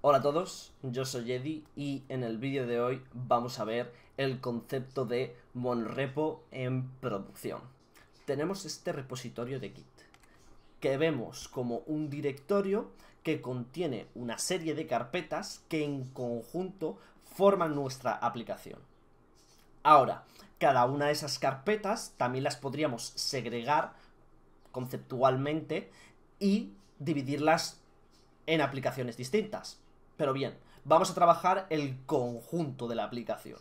Hola a todos, yo soy Eddy y en el vídeo de hoy vamos a ver el concepto de Monrepo en producción. Tenemos este repositorio de Git, que vemos como un directorio que contiene una serie de carpetas que en conjunto forman nuestra aplicación. Ahora, cada una de esas carpetas también las podríamos segregar conceptualmente y dividirlas en aplicaciones distintas pero bien, vamos a trabajar el conjunto de la aplicación.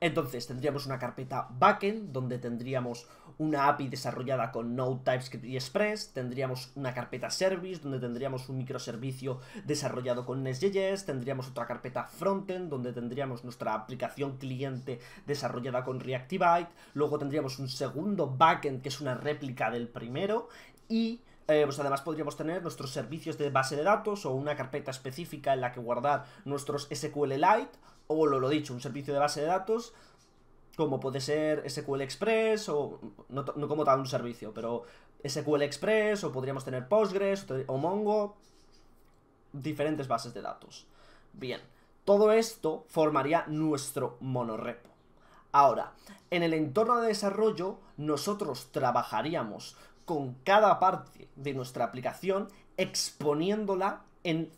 Entonces tendríamos una carpeta backend donde tendríamos una API desarrollada con Node, TypeScript y Express, tendríamos una carpeta service donde tendríamos un microservicio desarrollado con Nest.js, tendríamos otra carpeta frontend donde tendríamos nuestra aplicación cliente desarrollada con Reactivite. luego tendríamos un segundo backend que es una réplica del primero y eh, pues además podríamos tener nuestros servicios de base de datos o una carpeta específica en la que guardar nuestros Lite o lo, dicho, un servicio de base de datos como puede ser SQL Express o no, como tal un servicio, pero SQL Express o podríamos tener Postgres o Mongo, diferentes bases de datos. Bien, todo esto formaría nuestro monorepo. Ahora, en el entorno de desarrollo nosotros trabajaríamos con cada parte de nuestra aplicación exponiéndola en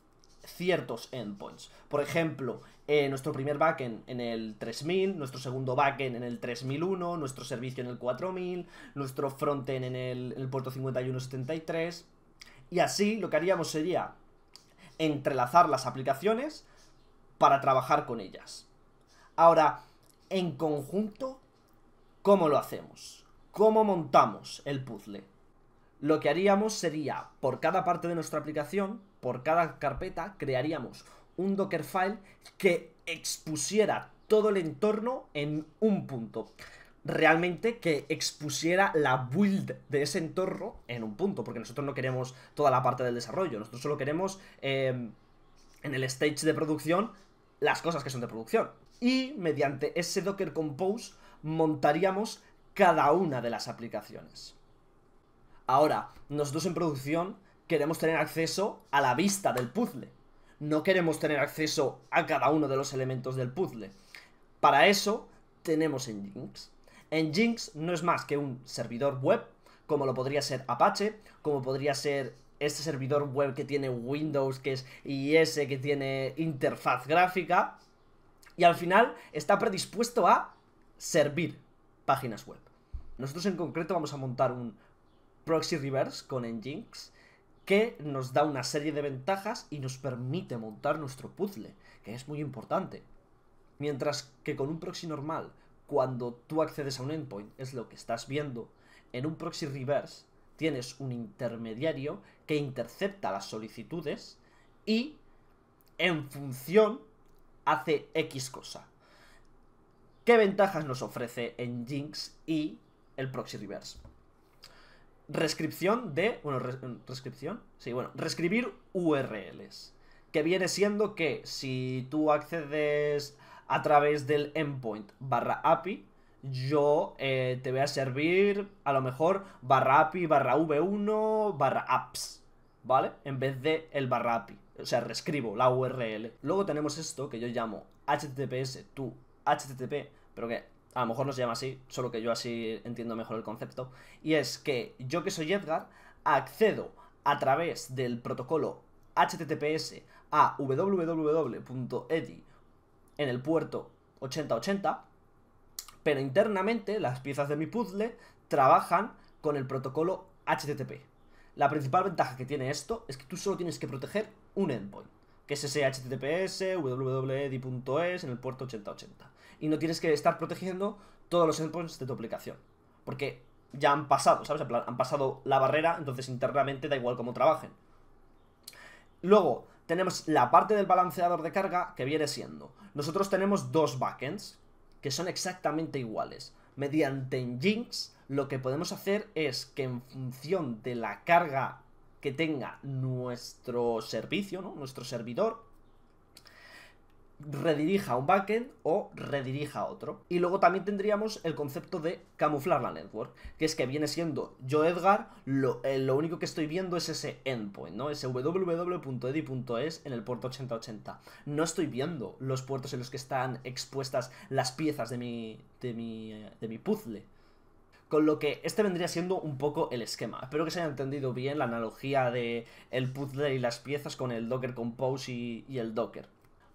ciertos endpoints. Por ejemplo, eh, nuestro primer backend en el 3000, nuestro segundo backend en el 3001, nuestro servicio en el 4000, nuestro frontend en el, en el puerto 5173. Y así lo que haríamos sería entrelazar las aplicaciones para trabajar con ellas. Ahora, en conjunto, ¿cómo lo hacemos? ¿Cómo montamos el puzzle? lo que haríamos sería, por cada parte de nuestra aplicación, por cada carpeta, crearíamos un Dockerfile que expusiera todo el entorno en un punto. Realmente que expusiera la build de ese entorno en un punto, porque nosotros no queremos toda la parte del desarrollo, nosotros solo queremos eh, en el stage de producción las cosas que son de producción. Y mediante ese Docker Compose montaríamos cada una de las aplicaciones. Ahora, nosotros en producción queremos tener acceso a la vista del puzzle. No queremos tener acceso a cada uno de los elementos del puzzle. Para eso tenemos en Jinx. En Jinx no es más que un servidor web, como lo podría ser Apache, como podría ser este servidor web que tiene Windows, que es IIS, que tiene interfaz gráfica, y al final está predispuesto a servir páginas web. Nosotros en concreto vamos a montar un Proxy Reverse con Nginx, que nos da una serie de ventajas y nos permite montar nuestro puzzle, que es muy importante. Mientras que con un proxy normal, cuando tú accedes a un endpoint, es lo que estás viendo, en un proxy reverse tienes un intermediario que intercepta las solicitudes y en función hace X cosa. ¿Qué ventajas nos ofrece EnJinx y el proxy reverse? Rescripción de. Bueno, rescripción. Sí, bueno, reescribir URLs. Que viene siendo que si tú accedes a través del endpoint barra API, yo eh, te voy a servir a lo mejor barra API, barra V1, barra apps, ¿vale? En vez de el barra API. O sea, reescribo la URL. Luego tenemos esto que yo llamo HTTPS, tu HTTP, pero que a lo mejor no se llama así, solo que yo así entiendo mejor el concepto, y es que yo que soy Edgar accedo a través del protocolo HTTPS a www.edi en el puerto 8080, pero internamente las piezas de mi puzzle trabajan con el protocolo HTTP. La principal ventaja que tiene esto es que tú solo tienes que proteger un endpoint, que es ese HTTPS, www.edi.es en el puerto 8080 y no tienes que estar protegiendo todos los endpoints de tu aplicación. Porque ya han pasado, ¿sabes? han pasado la barrera, entonces internamente da igual cómo trabajen. Luego, tenemos la parte del balanceador de carga que viene siendo. Nosotros tenemos dos backends que son exactamente iguales. Mediante Nginx, lo que podemos hacer es que en función de la carga que tenga nuestro servicio, ¿no? nuestro servidor, redirija un backend o redirija a otro. Y luego también tendríamos el concepto de camuflar la network, que es que viene siendo yo Edgar, lo, eh, único que estoy viendo es ese endpoint, ¿no? Ese www.edi.es en el puerto 8080. No estoy viendo los puertos en los que están expuestas las piezas de mi, de mi, eh, de mi puzzle. Con lo que este vendría siendo un poco el esquema. Espero que se haya entendido bien la analogía de el puzzle y las piezas con el Docker Compose y el Docker.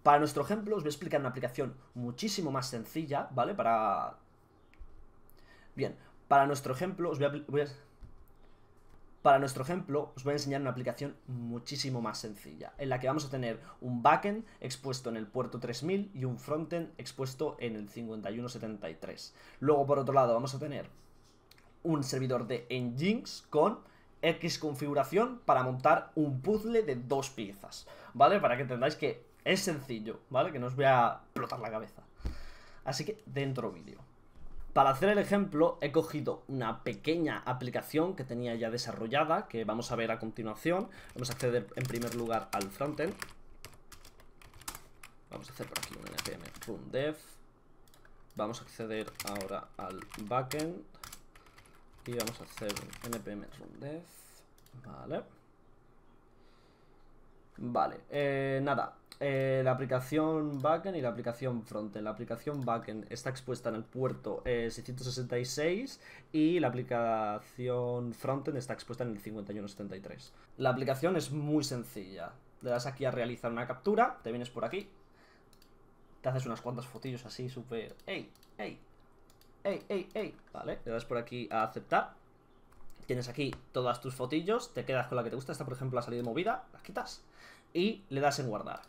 Para nuestro ejemplo os voy a explicar una aplicación muchísimo más sencilla, ¿vale? Para... Bien, para nuestro ejemplo os voy a... Para nuestro ejemplo, os voy a enseñar una aplicación muchísimo más sencilla, en la que vamos a tener un backend expuesto en el puerto 3000 y un frontend expuesto en el 5173. Luego, por otro lado, vamos a tener un servidor de Nginx con X configuración para montar un puzzle de dos piezas, ¿vale? Para que entendáis que es sencillo, ¿vale? Que no os voy a explotar la cabeza. Así que dentro vídeo. Para hacer el ejemplo he cogido una pequeña aplicación que tenía ya desarrollada, que vamos a ver a continuación. Vamos a acceder en primer lugar al frontend. Vamos a hacer por aquí un npm run dev. Vamos a acceder ahora al backend. Y vamos a hacer un npm run dev. Vale. Vale, eh, nada. Eh, la aplicación backend y la aplicación frontend. La aplicación backend está expuesta en el puerto 666 eh, y la aplicación frontend está expuesta en el 5173. La aplicación es muy sencilla. Le das aquí a realizar una captura, te vienes por aquí, te haces unas cuantas fotillos así, súper... ¡Ey! ¡Ey! ¡Ey! ¡Ey! ¡Ey! Vale, le das por aquí a aceptar Tienes aquí todas tus fotillos, te quedas con la que te gusta, esta por ejemplo ha salido movida, las quitas y le das en guardar.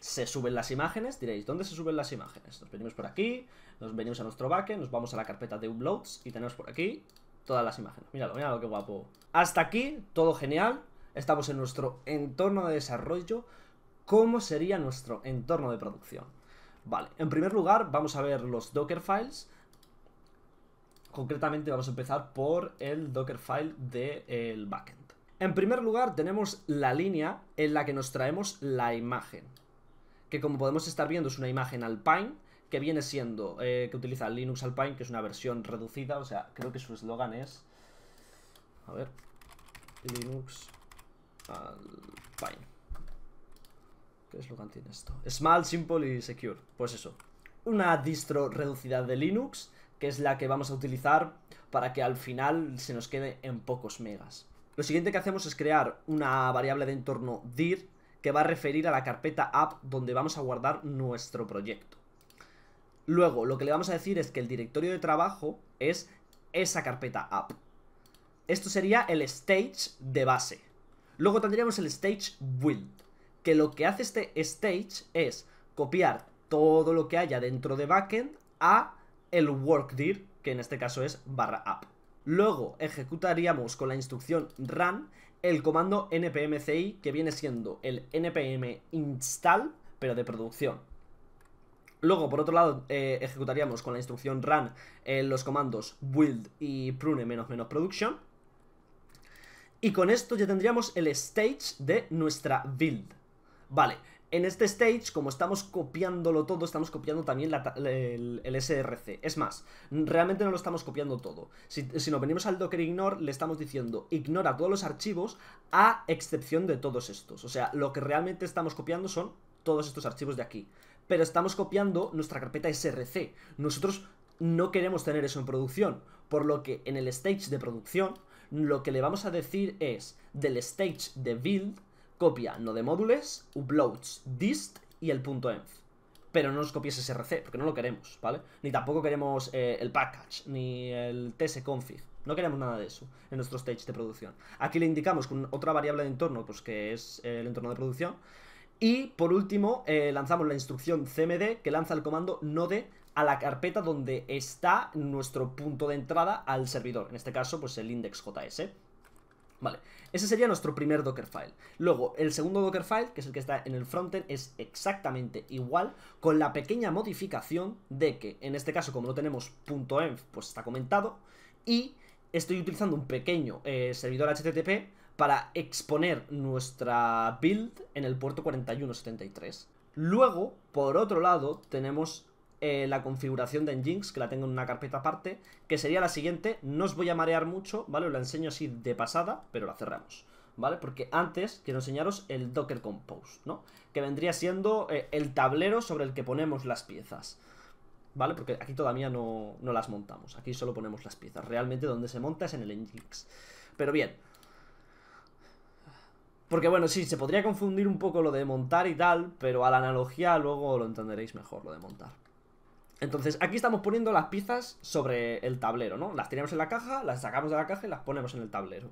Se suben las imágenes, diréis, ¿dónde se suben las imágenes? Nos venimos por aquí, nos venimos a nuestro backend, nos vamos a la carpeta de uploads y tenemos por aquí todas las imágenes. Míralo, míralo, qué guapo. Hasta aquí, todo genial. Estamos en nuestro entorno de desarrollo. ¿Cómo sería nuestro entorno de producción? Vale, en primer lugar vamos a ver los Docker files Concretamente vamos a empezar por el Dockerfile del backend. En primer lugar tenemos la línea en la que nos traemos la imagen, que como podemos estar viendo es una imagen Alpine, que viene siendo, eh, que utiliza Linux Alpine, que es una versión reducida, o sea, creo que su eslogan es, a ver, Linux Alpine. ¿Qué eslogan tiene esto? Small, Simple y Secure, pues eso, una distro reducida de Linux que es la que vamos a utilizar para que al final se nos quede en pocos megas. Lo siguiente que hacemos es crear una variable de entorno dir que va a referir a la carpeta app donde vamos a guardar nuestro proyecto. Luego, lo que le vamos a decir es que el directorio de trabajo es esa carpeta app. Esto sería el stage de base. Luego tendríamos el stage build, que lo que hace este stage es copiar todo lo que haya dentro de backend a el workdir, que en este caso es barra app. Luego ejecutaríamos con la instrucción run el comando npmci, que viene siendo el npm install, pero de producción. Luego, por otro lado, eh, ejecutaríamos con la instrucción run eh, los comandos build y prune menos menos production. Y con esto ya tendríamos el stage de nuestra build. Vale, en este stage, como estamos copiándolo todo, estamos copiando también el, SRC. Es más, realmente no lo estamos copiando todo. Si, si, nos venimos al docker ignore, le estamos diciendo ignora todos los archivos a excepción de todos estos. O sea, lo que realmente estamos copiando son todos estos archivos de aquí. Pero estamos copiando nuestra carpeta SRC. Nosotros no queremos tener eso en producción. Por lo que en el stage de producción, lo que le vamos a decir es del stage de build copia no de uploads, dist y el punto .env. Pero no nos copies src, porque no lo queremos, ¿vale? Ni tampoco queremos eh, el package, ni el tsconfig. No queremos nada de eso en nuestro stage de producción. Aquí le indicamos con otra variable de entorno, pues que es eh, el entorno de producción. Y por último, eh, lanzamos la instrucción cmd que lanza el comando node a la carpeta donde está nuestro punto de entrada al servidor. En este caso, pues el index.js. Vale, ese sería nuestro primer Dockerfile. Luego, el segundo Dockerfile, que es el que está en el frontend, es exactamente igual, con la pequeña modificación de que, en este caso, como no tenemos .env, pues está comentado, y estoy utilizando un pequeño eh, servidor HTTP para exponer nuestra build en el puerto 4173. Luego, por otro lado, tenemos eh, la configuración de Nginx, que la tengo en una carpeta aparte, que sería la siguiente, no os voy a marear mucho, ¿vale? Os la enseño así de pasada, pero la cerramos, ¿vale? Porque antes quiero enseñaros el Docker Compose, ¿no? Que vendría siendo eh, el tablero sobre el que ponemos las piezas, ¿vale? Porque aquí todavía no, no las montamos, aquí solo ponemos las piezas, realmente donde se monta es en el Nginx. Pero bien, porque bueno, sí, se podría confundir un poco lo de montar y tal, pero a la analogía luego lo entenderéis mejor, lo de montar. Entonces, aquí estamos poniendo las piezas sobre el tablero, ¿no? Las teníamos en la caja, las sacamos de la caja y las ponemos en el tablero.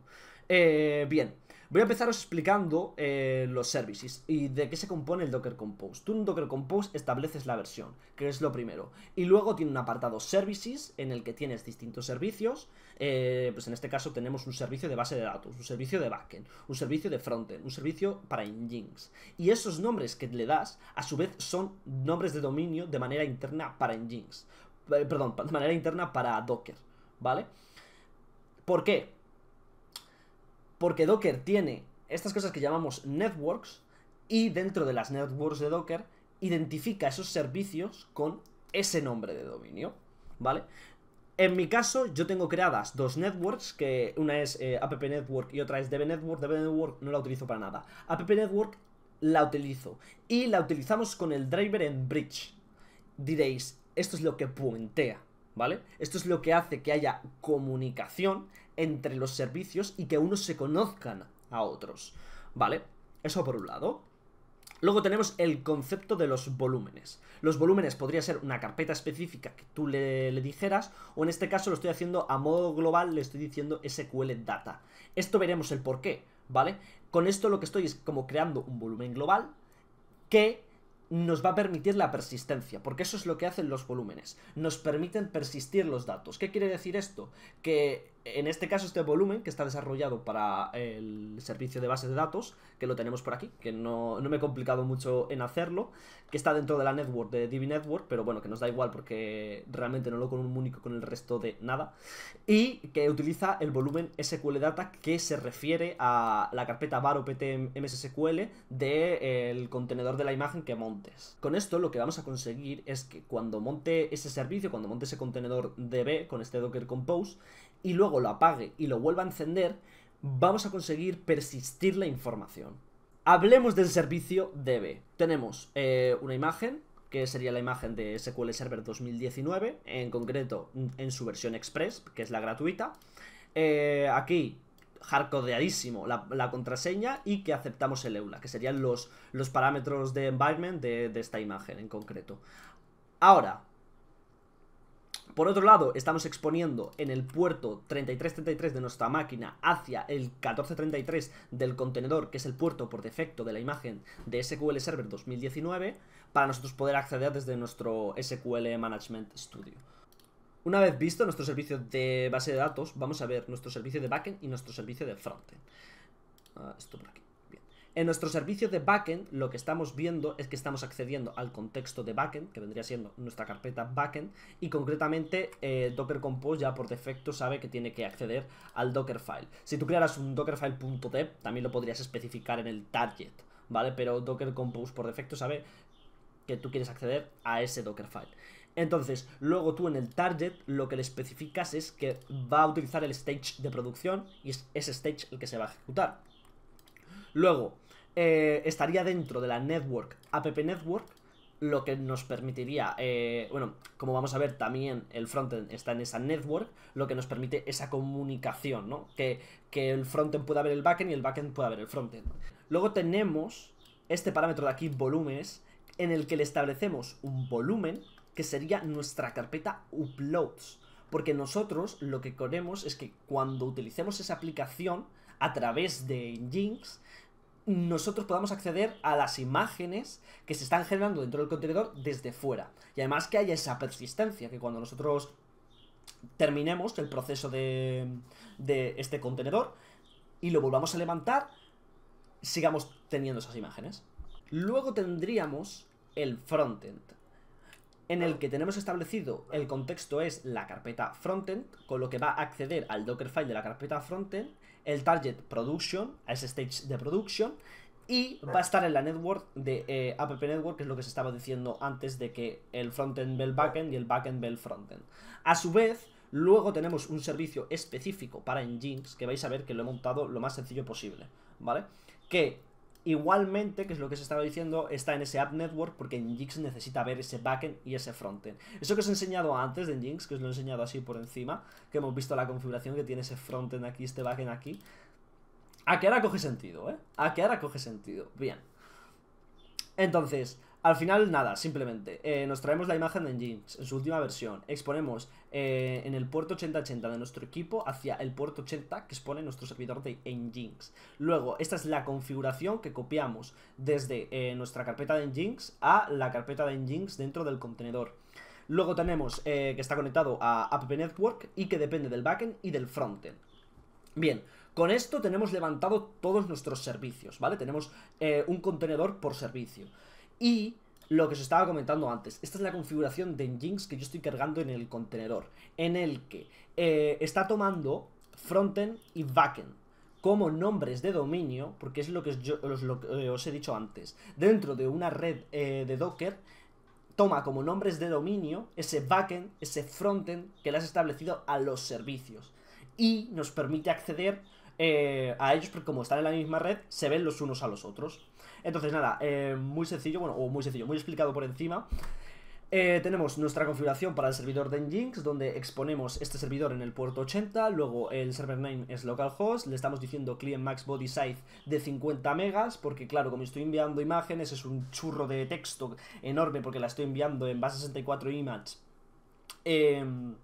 Eh, bien. Voy a empezar explicando eh, los services y de qué se compone el Docker Compose. Tú en Docker Compose estableces la versión, que es lo primero. Y luego tiene un apartado services en el que tienes distintos servicios. Eh, pues en este caso tenemos un servicio de base de datos, un servicio de backend, un servicio de frontend, un servicio para engines. Y esos nombres que le das, a su vez, son nombres de dominio de manera interna para Nginx. Eh, perdón, de manera interna para Docker, ¿vale? ¿Por qué? Porque Docker tiene estas cosas que llamamos networks y dentro de las networks de Docker identifica esos servicios con ese nombre de dominio, ¿vale? En mi caso, yo tengo creadas dos networks, que una es eh, App Network y otra es DB Network. DB Network no la utilizo para nada. App Network la utilizo y la utilizamos con el driver en bridge. Diréis, esto es lo que puentea, ¿vale? Esto es lo que hace que haya comunicación entre los servicios y que unos se conozcan a otros. ¿Vale? Eso por un lado. Luego tenemos el concepto de los volúmenes. Los volúmenes podría ser una carpeta específica que tú le, dijeras, o en este caso lo estoy haciendo a modo global, le estoy diciendo SQL data. Esto veremos el por qué, ¿vale? Con esto lo que estoy es como creando un volumen global que nos va a permitir la persistencia, porque eso es lo que hacen los volúmenes. Nos permiten persistir los datos. ¿Qué quiere decir esto? Que en este caso este volumen que está desarrollado para el servicio de base de datos, que lo tenemos por aquí, que no, me he complicado mucho en hacerlo, que está dentro de la network de DB Network, pero bueno, que nos da igual porque realmente no lo comunico con el resto de nada, y que utiliza el volumen SQL Data que se refiere a la carpeta o pt mssql del contenedor de la imagen que montes. Con esto lo que vamos a conseguir es que cuando monte ese servicio, cuando monte ese contenedor DB con este Docker Compose, y luego lo apague y lo vuelva a encender, vamos a conseguir persistir la información. Hablemos del servicio DB. Tenemos eh, una imagen, que sería la imagen de SQL Server 2019, en concreto mm, en su versión Express, que es la gratuita. Eh, aquí hardcodeadísimo la, contraseña y que aceptamos el EULA, que serían los, los parámetros de environment de esta imagen en concreto. Ahora, por otro lado, estamos exponiendo en el puerto 3333 de nuestra máquina hacia el 1433 del contenedor, que es el puerto por defecto de la imagen de SQL Server 2019, para nosotros poder acceder desde nuestro SQL Management Studio. Una vez visto nuestro servicio de base de datos, vamos a ver nuestro servicio de backend y nuestro servicio de frontend. Ah, esto por aquí. En nuestro servicio de backend, lo que estamos viendo es que estamos accediendo al contexto de backend, que vendría siendo nuestra carpeta backend, y concretamente eh, Docker Compose ya por defecto sabe que tiene que acceder al Dockerfile. Si tú crearas un Dockerfile.dev, también lo podrías especificar en el target, ¿vale? Pero Docker Compose por defecto sabe que tú quieres acceder a ese Dockerfile. Entonces, luego tú en el target lo que le especificas es que va a utilizar el stage de producción y es ese stage el que se va a ejecutar. Luego, eh, estaría dentro de la network, app network, lo que nos permitiría, eh, bueno, como vamos a ver, también el frontend está en esa network, lo que nos permite esa comunicación, ¿no? Que, que el frontend pueda ver el backend y el backend pueda ver el frontend. Luego tenemos este parámetro de aquí, volúmenes, en el que le establecemos un volumen que sería nuestra carpeta uploads. Porque nosotros lo que queremos es que cuando utilicemos esa aplicación a través de Jinx, nosotros podamos acceder a las imágenes que se están generando dentro del contenedor desde fuera. Y además que haya esa persistencia, que cuando nosotros terminemos el proceso de, este contenedor y lo volvamos a levantar, sigamos teniendo esas imágenes. Luego tendríamos el frontend, en el que tenemos establecido el contexto es la carpeta frontend, con lo que va a acceder al Dockerfile de la carpeta frontend el target production, a ese stage de production, y va a estar en la network de eh, App Network, que es lo que se estaba diciendo antes de que el frontend ve backend y el backend ve el frontend. A su vez, luego tenemos un servicio específico para engines, que vais a ver que lo he montado lo más sencillo posible, ¿vale? Que Igualmente, que es lo que se estaba diciendo, está en ese App Network porque Nginx necesita ver ese backend y ese frontend. Eso que os he enseñado antes de Nginx, que os lo he enseñado así por encima, que hemos visto la configuración que tiene ese frontend aquí, este backend aquí. A qué ahora coge sentido, ¿eh? A qué ahora coge sentido. Bien. Entonces, al final, nada, simplemente eh, nos traemos la imagen de Nginx en su última versión. Exponemos eh, en el puerto 8080 de nuestro equipo hacia el puerto 80 que expone nuestro servidor de Nginx. Luego, esta es la configuración que copiamos desde eh, nuestra carpeta de Nginx a la carpeta de Nginx dentro del contenedor. Luego tenemos que está conectado a App Network y que depende del backend y del frontend. Bien, con esto tenemos levantado todos nuestros servicios, ¿vale? Tenemos un contenedor por servicio. Y lo que os estaba comentando antes, esta es la configuración de Nginx que yo estoy cargando en el contenedor, en el que eh, está tomando frontend y backend como nombres de dominio, porque es lo que, os, eh, he dicho antes, dentro de una red eh, de Docker, toma como nombres de dominio ese backend, ese frontend que le has establecido a los servicios. Y nos permite acceder a ellos porque como están en la misma red, se ven los unos a los otros. Entonces, nada, eh, muy sencillo, bueno, o muy sencillo, muy explicado por encima. Eh, tenemos nuestra configuración para el servidor de Nginx, donde exponemos este servidor en el puerto 80, luego el server name es localhost, le estamos diciendo client max body size de 50 megas, porque claro, como estoy enviando imágenes, es un churro de texto enorme porque la estoy enviando en base 64 image. Em,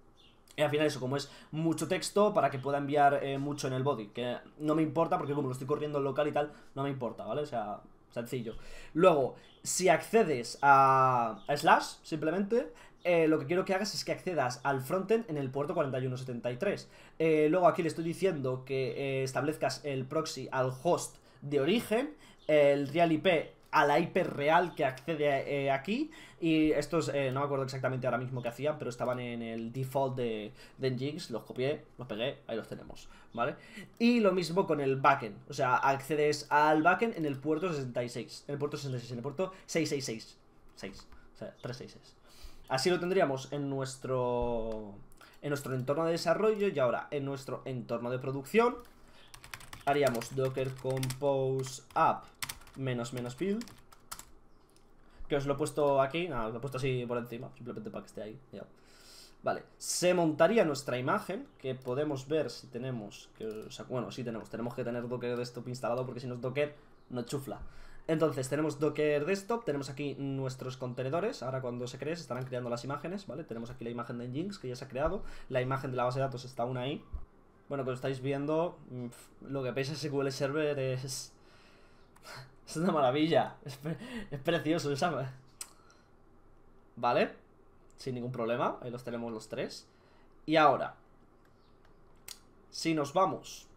y al final eso, como es mucho texto para que pueda enviar eh, mucho en el body, que no me importa porque como lo estoy corriendo en local y tal, no me importa, ¿vale? O sea, sencillo. Luego, si accedes a, Slash, simplemente, eh, lo que quiero que hagas es que accedas al frontend en el puerto 4173. Eh, luego aquí le estoy diciendo que eh, establezcas el proxy al host de origen, el real IP a la real que accede eh, aquí. Y estos, eh, no me acuerdo exactamente ahora mismo qué hacían, pero estaban en el default de, de Nginx, los copié, los pegué, ahí los tenemos, ¿vale? Y lo mismo con el backend, o sea, accedes al backend en el puerto 66, en el puerto 66, en el puerto 666, 6, o sea, 366. Así lo tendríamos en nuestro, en nuestro entorno de desarrollo y ahora en nuestro entorno de producción haríamos docker compose app menos menos build. Que os lo he puesto aquí, nada, lo he puesto así por encima, simplemente para que esté ahí. Vale, se montaría nuestra imagen, que podemos ver si tenemos, bueno, sí tenemos, tenemos que tener Docker Desktop instalado porque si no es Docker, no chufla. Entonces, tenemos Docker Desktop, tenemos aquí nuestros contenedores, ahora cuando se cree se estarán creando las imágenes, ¿vale? Tenemos aquí la imagen de Nginx que ya se ha creado, la imagen de la base de datos está aún ahí. Bueno, como estáis viendo, mm, lo que pesa SQL Server es... Es una maravilla. Es, precioso esa. Vale. Sin ningún problema. Ahí los tenemos los tres. Y ahora. Si nos vamos.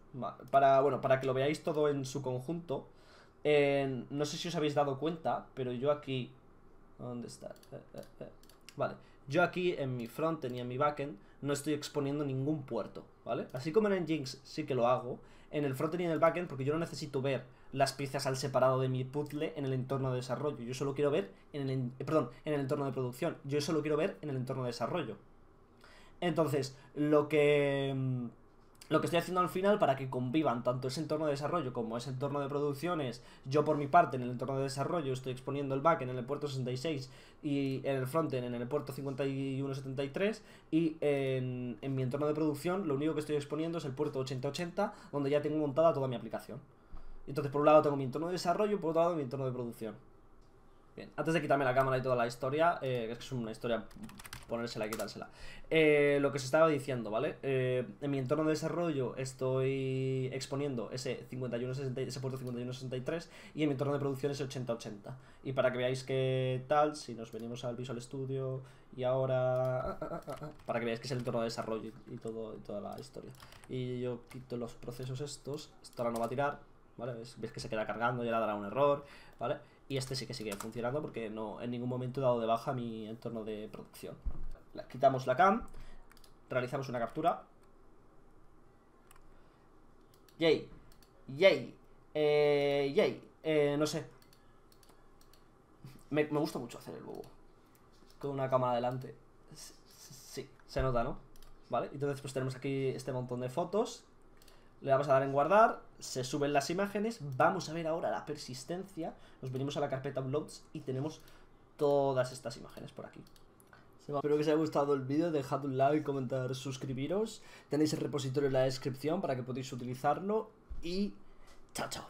Para, bueno, para que lo veáis todo en su conjunto. no sé si os habéis dado cuenta, pero yo aquí... ¿Dónde está? Eh, eh, eh. vale. Yo aquí en mi frontend y en mi backend no estoy exponiendo ningún puerto, ¿vale? Así como en jinx sí que lo hago, en el frontend y en el backend, porque yo no necesito ver las piezas al separado de mi puzzle en el entorno de desarrollo. Yo solo quiero ver en el, eh, perdón, en el entorno de producción. Yo solo quiero ver en el entorno de desarrollo. Entonces, lo que mm, lo que estoy haciendo al final para que convivan tanto ese entorno de desarrollo como ese entorno de es, Yo por mi parte en el entorno de desarrollo estoy exponiendo el back en el puerto 66 y en el frontend en el puerto 5173 y en, en mi entorno de producción lo único que estoy exponiendo es el puerto 8080 donde ya tengo montada toda mi aplicación. Entonces, por un lado tengo mi entorno de desarrollo, por otro lado mi entorno de producción. Bien, antes de quitarme la cámara y toda la historia, eh, es que es una historia ponérsela y quitársela. Eh, lo que os estaba diciendo, ¿vale? Eh, en mi entorno de desarrollo estoy exponiendo ese, 51, ese puerto 5163 y en mi entorno de producción ese 8080. Y para que veáis que tal, si nos venimos al Visual Studio y ahora... Ah, ah, ah, para que veáis que es el entorno de desarrollo y, todo, y toda la historia. Y yo quito los procesos estos, esto ahora no va a tirar, ¿vale? ¿Ves? que se queda cargando ya le dará un error, ¿vale? Y este sí que sigue funcionando porque no en ningún momento he dado de baja mi entorno de producción. quitamos la cam, realizamos una captura. Yay, yay, eh, yay, eh, no sé. Me, gusta mucho hacer el bobo. Con una cámara adelante. Sí, se nota, ¿no? Vale, entonces pues tenemos aquí este montón de fotos. Le vamos a dar en guardar se suben las imágenes, vamos a ver ahora la persistencia, nos venimos a la carpeta uploads y tenemos todas estas imágenes por aquí. Espero que os haya gustado el vídeo, dejad un like, comentar, suscribiros, tenéis el repositorio en la descripción para que podáis utilizarlo y chao chao.